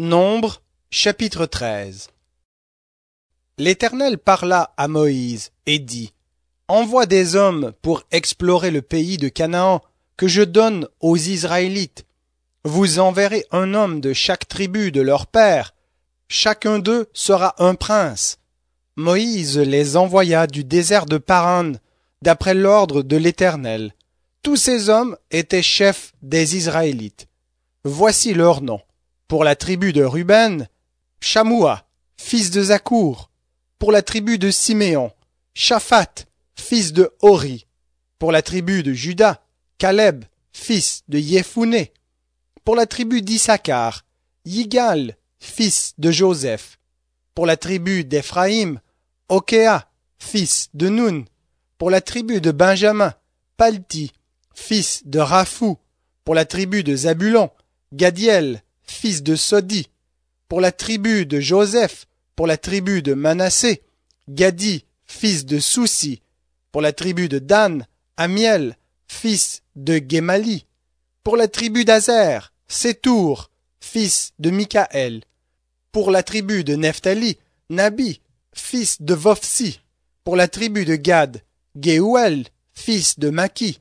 Nombre, chapitre 13 L'Éternel parla à Moïse et dit Envoie des hommes pour explorer le pays de Canaan que je donne aux Israélites. Vous enverrez un homme de chaque tribu de leur père. Chacun d'eux sera un prince. Moïse les envoya du désert de Paran, d'après l'ordre de l'Éternel. Tous ces hommes étaient chefs des Israélites. Voici leurs noms. Pour la tribu de Ruben, Chamoua, fils de Zakour. Pour la tribu de Siméon, Shaphat, fils de Hori. Pour la tribu de Judas, Caleb, fils de Yéphuné. Pour la tribu d'Issachar, Yigal, fils de Joseph. Pour la tribu d'Éphraïm, Okea, fils de Nun. Pour la tribu de Benjamin, Palti, fils de Raphou. Pour la tribu de Zabulon, Gadiel, fils de Sodi, pour la tribu de Joseph, pour la tribu de Manassé, Gadi, fils de Soussi, pour la tribu de Dan, Amiel, fils de Gemali, pour la tribu d'Azer, Sétour, fils de Mikaël, pour la tribu de Nephtali, Nabi, fils de Vofsi, pour la tribu de Gad, Gehuel, fils de Maki.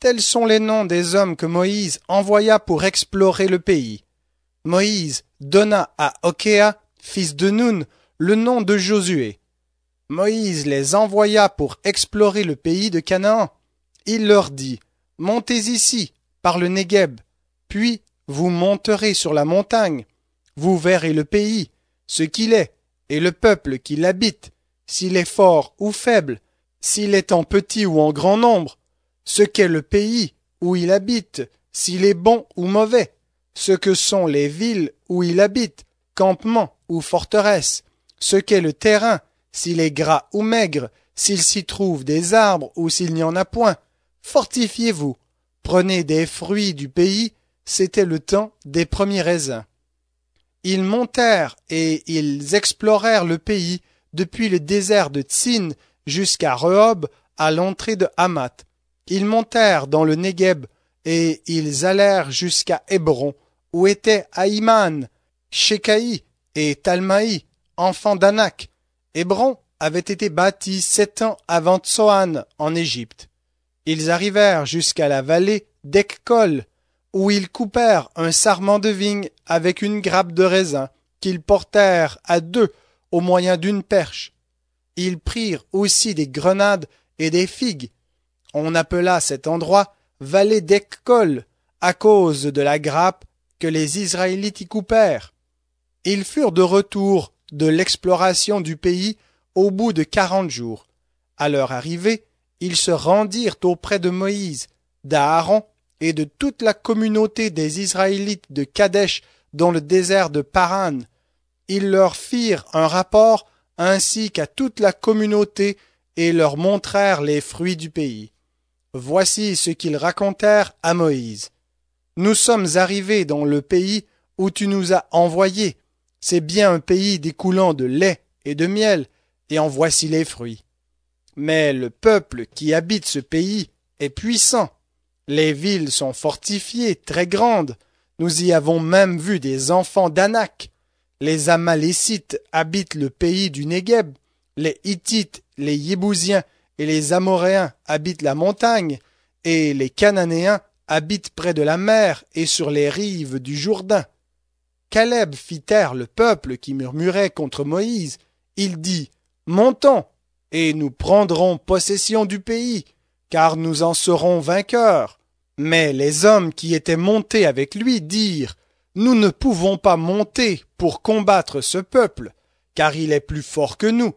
Tels sont les noms des hommes que Moïse envoya pour explorer le pays. Moïse donna à Okéa, fils de Nun, le nom de Josué. Moïse les envoya pour explorer le pays de Canaan. Il leur dit, Montez ici, par le Négeb, puis vous monterez sur la montagne, vous verrez le pays, ce qu'il est, et le peuple qui l'habite, s'il est fort ou faible, s'il est en petit ou en grand nombre, ce qu'est le pays où il habite, s'il est bon ou mauvais, ce que sont les villes où il habite, campements ou forteresses, ce qu'est le terrain, s'il est gras ou maigre, s'il s'y trouve des arbres ou s'il n'y en a point. Fortifiez-vous, prenez des fruits du pays, c'était le temps des premiers raisins. Ils montèrent et ils explorèrent le pays depuis le désert de Tsin jusqu'à Rehob à l'entrée de Hamat. Ils montèrent dans le Négeb et ils allèrent jusqu'à Hébron où étaient Aïman, Shekaï et Talmaï, enfants d'Anak. Hébron avait été bâti sept ans avant Tsoan en Égypte. Ils arrivèrent jusqu'à la vallée d'Ekkol, où ils coupèrent un sarment de vigne avec une grappe de raisin, qu'ils portèrent à deux au moyen d'une perche. Ils prirent aussi des grenades et des figues. On appela cet endroit vallée d'Ekkol à cause de la grappe que les Israélites y coupèrent. Ils furent de retour de l'exploration du pays au bout de quarante jours. À leur arrivée, ils se rendirent auprès de Moïse, d'Aaron et de toute la communauté des Israélites de Kadesh dans le désert de Paran. Ils leur firent un rapport ainsi qu'à toute la communauté et leur montrèrent les fruits du pays. Voici ce qu'ils racontèrent à Moïse. Nous sommes arrivés dans le pays où tu nous as envoyés. C'est bien un pays découlant de lait et de miel, et en voici les fruits. Mais le peuple qui habite ce pays est puissant. Les villes sont fortifiées, très grandes. Nous y avons même vu des enfants d'Anak. Les Amalécites habitent le pays du Négeb. Les Hittites, les Yébousiens et les Amoréens habitent la montagne. Et les Cananéens habite près de la mer et sur les rives du Jourdain. Caleb fit taire le peuple qui murmurait contre Moïse. Il dit, Montons, et nous prendrons possession du pays, car nous en serons vainqueurs. Mais les hommes qui étaient montés avec lui dirent, Nous ne pouvons pas monter pour combattre ce peuple, car il est plus fort que nous.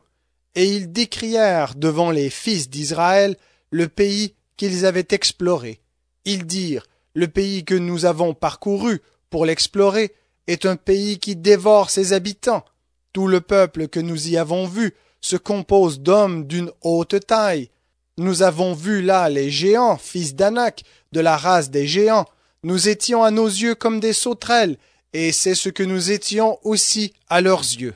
Et ils décrièrent devant les fils d'Israël le pays qu'ils avaient exploré. Ils dirent Le pays que nous avons parcouru pour l'explorer est un pays qui dévore ses habitants. Tout le peuple que nous y avons vu se compose d'hommes d'une haute taille. Nous avons vu là les géants, fils d'Anak, de la race des géants. Nous étions à nos yeux comme des sauterelles, et c'est ce que nous étions aussi à leurs yeux.